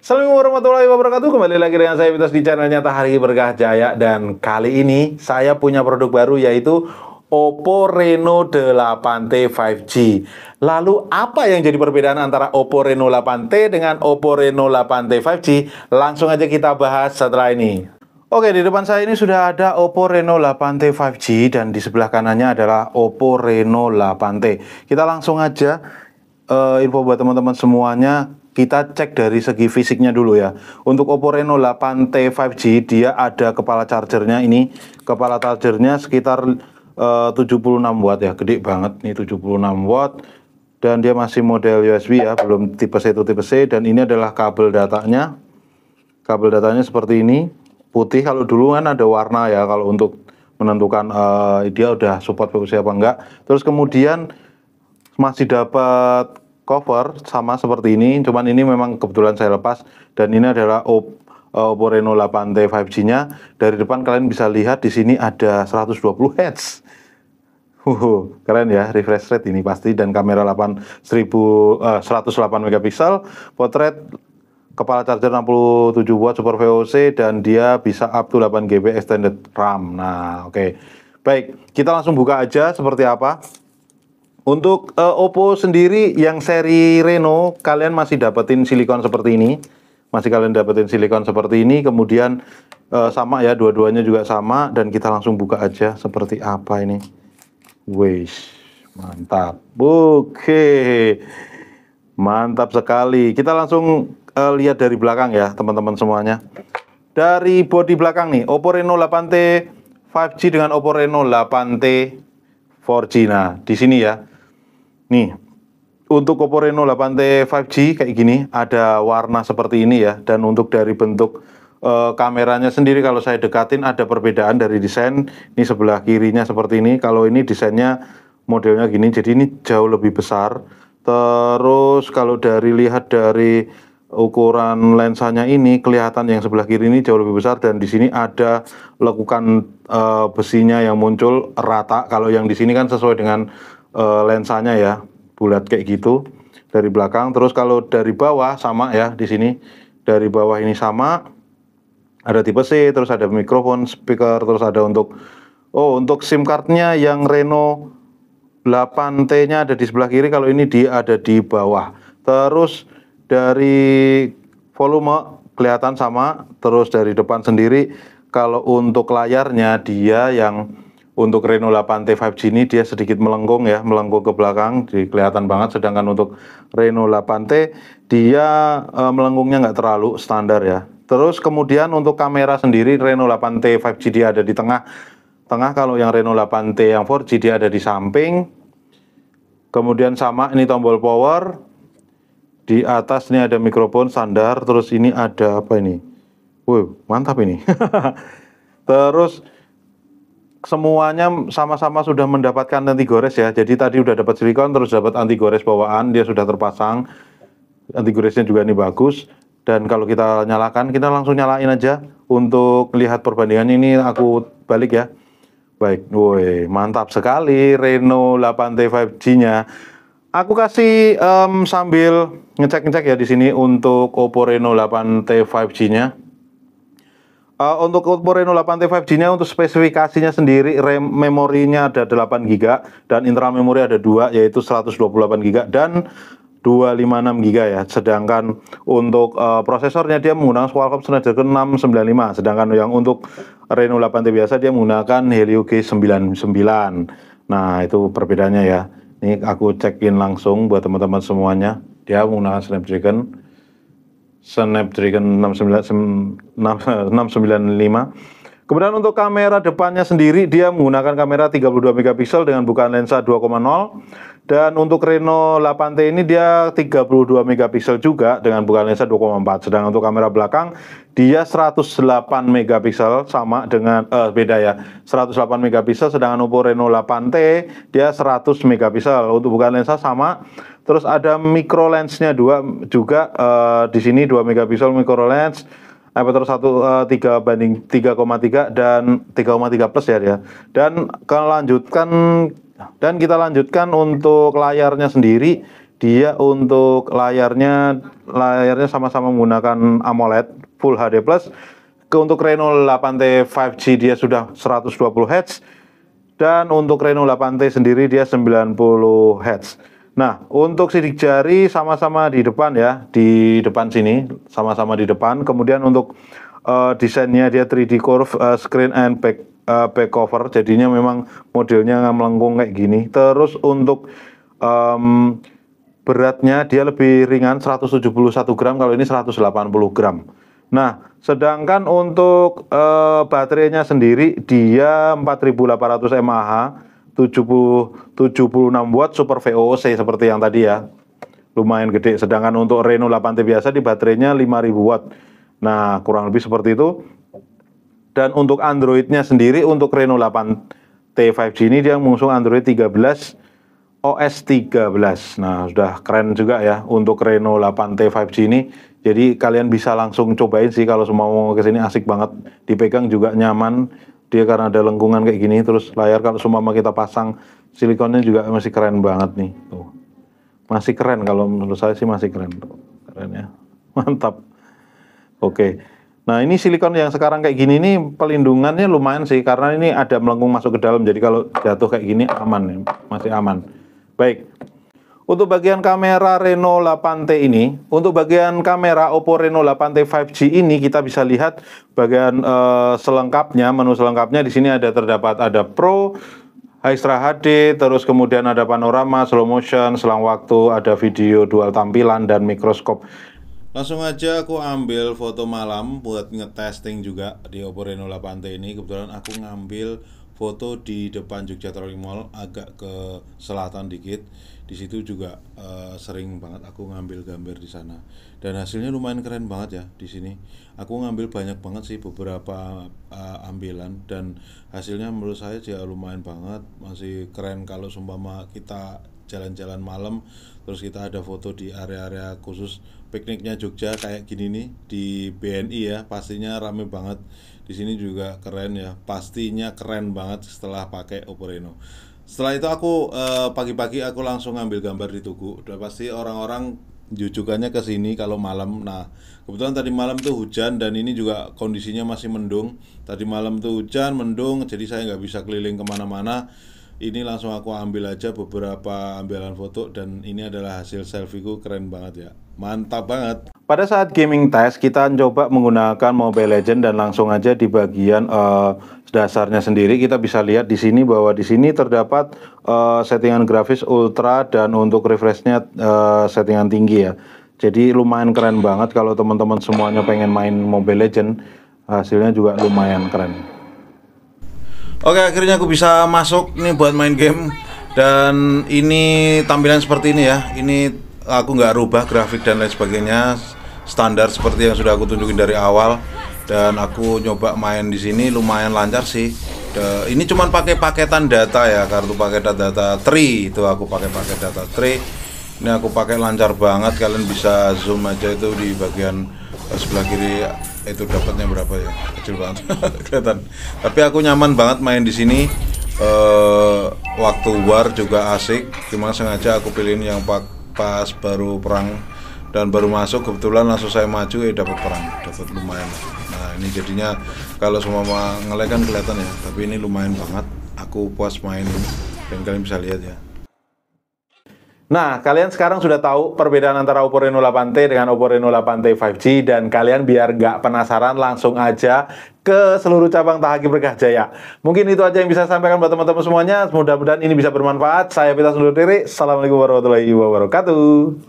Assalamualaikum warahmatullahi wabarakatuh Kembali lagi dengan saya Vitas di channel Nyata Hari Berkah Jaya Dan kali ini saya punya produk baru yaitu Oppo Reno 8T 5G. Lalu apa yang jadi perbedaan antara Oppo Reno 8T dengan Oppo Reno 8T 5G? Langsung aja kita bahas setelah ini. Oke, di depan saya ini sudah ada Oppo Reno 8T 5G dan di sebelah kanannya adalah Oppo Reno 8T. Kita langsung aja uh, info buat teman-teman semuanya kita cek dari segi fisiknya dulu ya. Untuk Oppo Reno 8T 5G dia ada kepala chargernya ini, kepala chargernya sekitar eh, uh, 76 watt ya, gede banget nih 76 watt dan dia masih model USB ya, belum tipe C itu tipe C dan ini adalah kabel datanya. Kabel datanya seperti ini, putih kalau dulu kan ada warna ya kalau untuk menentukan uh, dia udah support PVC apa enggak. Terus kemudian masih dapat cover sama seperti ini, cuman ini memang kebetulan saya lepas dan ini adalah Oppo eh, Oppo Reno 8T 5G-nya. Dari depan kalian bisa lihat di sini ada 120 Hz. Uhuh, keren ya refresh rate ini pasti dan kamera 8 1000 uh, 108 megapiksel, potret kepala charger 67 watt super VOC dan dia bisa up to 8 GB extended RAM. Nah, oke. Okay. Baik, kita langsung buka aja seperti apa. Untuk uh, Oppo sendiri yang seri Reno kalian masih dapetin silikon seperti ini. Masih kalian dapetin silikon seperti ini kemudian uh, sama ya dua-duanya juga sama dan kita langsung buka aja seperti apa ini. Wih, mantap. Oke. Mantap sekali. Kita langsung uh, lihat dari belakang ya, teman-teman semuanya. Dari bodi belakang nih, Oppo Reno 8T 5G dengan Oppo Reno 8T 4G. Nah, di sini ya. Nih, untuk Oppo Reno 8T 5G kayak gini, ada warna seperti ini ya. Dan untuk dari bentuk e, kameranya sendiri kalau saya dekatin ada perbedaan dari desain. Ini sebelah kirinya seperti ini. Kalau ini desainnya modelnya gini, jadi ini jauh lebih besar. Terus kalau dari lihat dari ukuran lensanya ini kelihatan yang sebelah kiri ini jauh lebih besar dan di sini ada lekukan e, besinya yang muncul rata. Kalau yang di sini kan sesuai dengan uh, lensanya ya bulat kayak gitu dari belakang. Terus kalau dari bawah sama ya di sini dari bawah ini sama. Ada tipe C, terus ada mikrofon, speaker, terus ada untuk oh untuk SIM cardnya yang Reno 8T-nya ada di sebelah kiri. Kalau ini dia ada di bawah. Terus dari volume kelihatan sama. Terus dari depan sendiri kalau untuk layarnya dia yang untuk Renault 8 T5G ini dia sedikit melengkung ya, melengkung ke belakang, kelihatan banget. Sedangkan untuk Renault 8T dia e, melengkungnya nggak terlalu standar ya. Terus kemudian untuk kamera sendiri Renault 8T 5G dia ada di tengah. Tengah kalau yang Renault 8T yang 4G dia ada di samping. Kemudian sama ini tombol power. Di atas ini ada mikrofon standar, terus ini ada apa ini? Wuh, mantap ini. terus semuanya sama-sama sudah mendapatkan anti gores ya. Jadi tadi sudah dapat silikon terus dapat anti gores bawaan, dia sudah terpasang. Anti goresnya juga ini bagus dan kalau kita nyalakan kita langsung nyalain aja untuk lihat perbandingan ini aku balik ya. Baik, woi mantap sekali Reno 8T 5G-nya. Aku kasih um, sambil ngecek-ngecek ya di sini untuk Oppo Reno 8T 5G-nya. Uh, untuk Corpo Reno 8T 5G-nya untuk spesifikasinya sendiri RAM memorinya ada 8 GB dan internal memori ada 2 yaitu 128 GB dan 256 GB ya. Sedangkan untuk uh, prosesornya dia menggunakan Qualcomm Snapdragon 695, sedangkan yang untuk Reno 8T biasa dia menggunakan Helio G99. Nah, itu perbedaannya ya. Ini aku cekin langsung buat teman-teman semuanya. Dia menggunakan Snapdragon Snapdragon 695 Kemudian untuk kamera depannya sendiri dia menggunakan kamera 32 megapiksel dengan bukaan lensa 2,0 dan untuk Reno 8T ini dia 32 megapiksel juga dengan bukaan lensa 2,4. Sedangkan untuk kamera belakang dia 108 megapiksel sama dengan eh, beda ya. 108 megapiksel sedangkan Oppo Reno 8T dia 100 megapiksel untuk bukaan lensa sama. Terus ada micro lensnya dua juga eh, di sini 2 megapiksel micro lens Epicenter 1 uh, 3 banding 3,3 dan 3,3 plus ya dia. Dan kelanjutkan dan kita lanjutkan untuk layarnya sendiri dia untuk layarnya layarnya sama-sama menggunakan AMOLED Full HD Plus. Untuk Reno 8T 5G dia sudah 120 Hz dan untuk Reno 8T sendiri dia 90 Hz. Nah, untuk sidik jari sama-sama di depan ya, di depan sini, sama-sama di depan. Kemudian untuk uh, desainnya dia 3D curve uh, screen and back uh, back cover. Jadinya memang modelnya melengkung kayak gini. Terus untuk um, beratnya dia lebih ringan 171 gram, kalau ini 180 gram. Nah, sedangkan untuk uh, baterainya sendiri dia 4800 mAh 70 76 watt super VOC seperti yang tadi ya. Lumayan gede. Sedangkan untuk Reno 8T biasa di baterainya 5000 watt. Nah, kurang lebih seperti itu. Dan untuk Androidnya sendiri untuk Reno 8T 5G ini dia mengusung Android 13 OS 13. Nah, sudah keren juga ya untuk Reno 8T 5G ini. Jadi kalian bisa langsung cobain sih kalau semua mau kesini asik banget, dipegang juga nyaman dia karena ada lengkungan kayak gini terus layar kalau semua kita pasang silikonnya juga masih keren banget nih tuh masih keren kalau menurut saya sih masih keren tuh keren ya mantap oke nah ini silikon yang sekarang kayak gini nih pelindungannya lumayan sih karena ini ada melengkung masuk ke dalam jadi kalau jatuh kayak gini aman ya masih aman baik untuk bagian kamera Reno 8T ini, untuk bagian kamera Oppo Reno 8T 5G ini kita bisa lihat bagian uh, selengkapnya, menu selengkapnya di sini ada terdapat ada Pro, Extra HD, terus kemudian ada panorama, slow motion, selang waktu, ada video dual tampilan dan mikroskop. Langsung aja aku ambil foto malam buat ngetesting juga di Oppo Reno 8T ini. Kebetulan aku ngambil foto di depan Jogja Trolling Mall agak ke selatan dikit. Di situ juga uh, sering banget aku ngambil gambar di sana. Dan hasilnya lumayan keren banget ya di sini. Aku ngambil banyak banget sih beberapa uh, ambilan dan hasilnya menurut saya juga lumayan banget, masih keren kalau seumpama kita jalan-jalan malam terus kita ada foto di area-area khusus pikniknya Jogja kayak gini nih di BNI ya pastinya rame banget di sini juga keren ya pastinya keren banget setelah pakai Oppo Reno setelah itu aku eh, pagi-pagi eh, aku langsung ngambil gambar di Tugu udah pasti orang-orang jujukannya ke sini kalau malam. Nah, kebetulan tadi malam tuh hujan dan ini juga kondisinya masih mendung. Tadi malam tuh hujan, mendung, jadi saya nggak bisa keliling kemana-mana ini langsung aku ambil aja beberapa ambilan foto dan ini adalah hasil selfieku keren banget ya mantap banget pada saat gaming test kita coba menggunakan Mobile Legend dan langsung aja di bagian uh, dasarnya sendiri kita bisa lihat di sini bahwa di sini terdapat uh, settingan grafis ultra dan untuk refreshnya uh, settingan tinggi ya jadi lumayan keren banget kalau teman-teman semuanya pengen main Mobile Legend hasilnya juga lumayan keren Oke akhirnya aku bisa masuk nih buat main game dan ini tampilan seperti ini ya ini aku nggak rubah grafik dan lain sebagainya standar seperti yang sudah aku tunjukin dari awal dan aku nyoba main di sini lumayan lancar sih ini cuman pakai paketan data ya kartu paket data data tri itu aku pakai paket data tri. ini aku pakai lancar banget kalian bisa zoom aja itu di bagian eh, sebelah kiri itu dapatnya berapa ya kecil banget kelihatan tapi aku nyaman banget main di sini uh, waktu war juga asik cuma sengaja aku pilihin yang pak pas baru perang dan baru masuk kebetulan langsung saya maju eh dapat perang dapat lumayan nah ini jadinya kalau semua ngelek kan kelihatan ya tapi ini lumayan banget aku puas main ini dan kalian bisa lihat ya Nah, kalian sekarang sudah tahu perbedaan antara Oppo Reno 8T dengan Oppo Reno 8T 5G dan kalian biar nggak penasaran langsung aja ke seluruh cabang Tahaki Berkah Jaya. Mungkin itu aja yang bisa saya sampaikan buat teman-teman semuanya. mudah mudahan ini bisa bermanfaat. Saya Pita Sundur diri. Assalamualaikum warahmatullahi wabarakatuh.